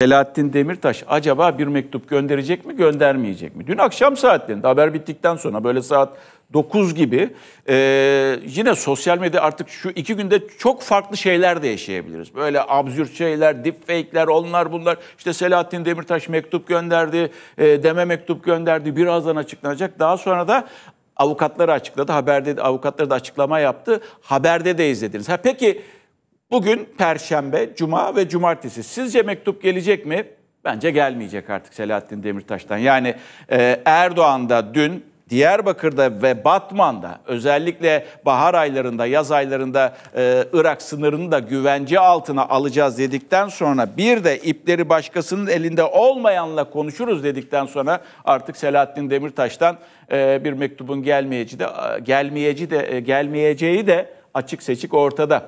Selahattin Demirtaş acaba bir mektup gönderecek mi göndermeyecek mi? Dün akşam saatlerinde haber bittikten sonra böyle saat 9 gibi e, yine sosyal medya artık şu iki günde çok farklı şeyler de yaşayabiliriz. Böyle absürt şeyler, deepfake'ler onlar bunlar. İşte Selahattin Demirtaş mektup gönderdi, e, Deme mektup gönderdi birazdan açıklanacak. Daha sonra da avukatları açıkladı. Haberde avukatları da açıklama yaptı. Haberde de izlediniz. Ha peki Bugün Perşembe, Cuma ve Cumartesi. Sizce mektup gelecek mi? Bence gelmeyecek artık Selahattin Demirtaş'tan. Yani e, Erdoğan da dün Diyarbakır'da ve Batman'da özellikle bahar aylarında, yaz aylarında e, Irak sınırını da güvence altına alacağız dedikten sonra bir de ipleri başkasının elinde olmayanla konuşuruz dedikten sonra artık Selahattin Demirtaş'tan e, bir mektubun gelmeyeceği de gelmeyeci de e, e, gelmeyeceği de açık seçik ortada.